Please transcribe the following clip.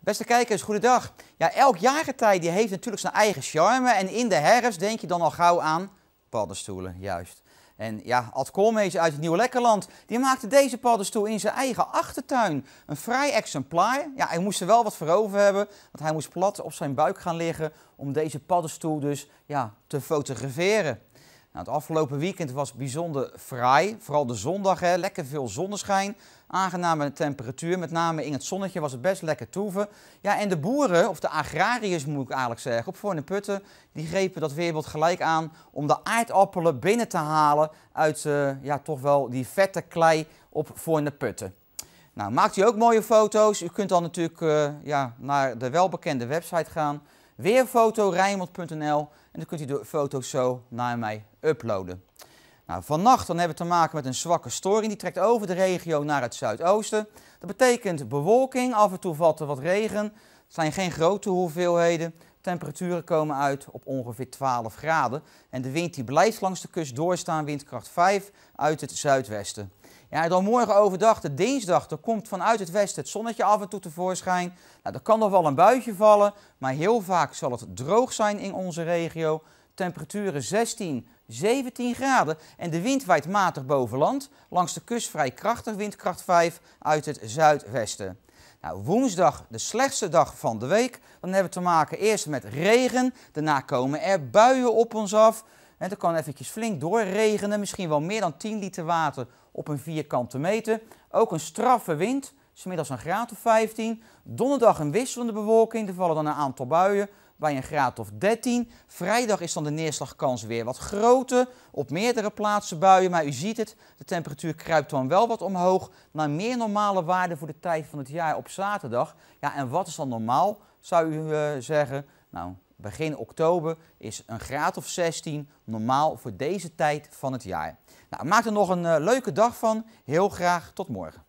Beste kijkers, goedendag. Ja, elk jaargetij die heeft natuurlijk zijn eigen charme en in de herfst denk je dan al gauw aan paddenstoelen, juist. En ja, Ad Koolmees uit het Nieuwe Lekkerland, die maakte deze paddenstoel in zijn eigen achtertuin. Een vrij exemplaar. Ja, hij moest er wel wat voor over hebben, want hij moest plat op zijn buik gaan liggen om deze paddenstoel dus ja, te fotograferen. Nou, het afgelopen weekend was bijzonder fraai. Vooral de zondag, hè. lekker veel zonneschijn. Aangename temperatuur, met name in het zonnetje was het best lekker toeven. Ja, en de boeren, of de agrariërs moet ik eigenlijk zeggen, op Voorne Putten, die grepen dat weerbeeld gelijk aan om de aardappelen binnen te halen uit eh, ja, toch wel die vette klei op Voorne Putten. Nou, maakt u ook mooie foto's. U kunt dan natuurlijk eh, ja, naar de welbekende website gaan weer en dan kunt u de foto's zo naar mij uploaden. Nou, vannacht dan hebben we te maken met een zwakke storing. Die trekt over de regio naar het zuidoosten. Dat betekent bewolking, af en toe valt er wat regen. Het zijn geen grote hoeveelheden. Temperaturen komen uit op ongeveer 12 graden. En de wind die blijft langs de kust doorstaan, windkracht 5 uit het zuidwesten. Ja, dan morgen overdag, de dinsdag, er komt vanuit het westen het zonnetje af en toe tevoorschijn. Nou, er kan nog wel een buitje vallen, maar heel vaak zal het droog zijn in onze regio. Temperaturen 16, 17 graden en de wind waait matig boven land. Langs de kust vrij krachtig, windkracht 5 uit het zuidwesten. Nou, woensdag, de slechtste dag van de week. Dan hebben we te maken eerst met regen. Daarna komen er buien op ons af. En er kan eventjes flink doorregenen. Misschien wel meer dan 10 liter water op een vierkante meter. Ook een straffe wind. Smiddags een graad of 15. Donderdag een wisselende bewolking. Er vallen dan een aantal buien bij een graad of 13. Vrijdag is dan de neerslagkans weer wat groter. Op meerdere plaatsen buien, maar u ziet het, de temperatuur kruipt dan wel wat omhoog. Naar meer normale waarden voor de tijd van het jaar op zaterdag. Ja, en wat is dan normaal, zou u eh, zeggen? Nou, begin oktober is een graad of 16 normaal voor deze tijd van het jaar. Nou, maak er nog een eh, leuke dag van. Heel graag tot morgen.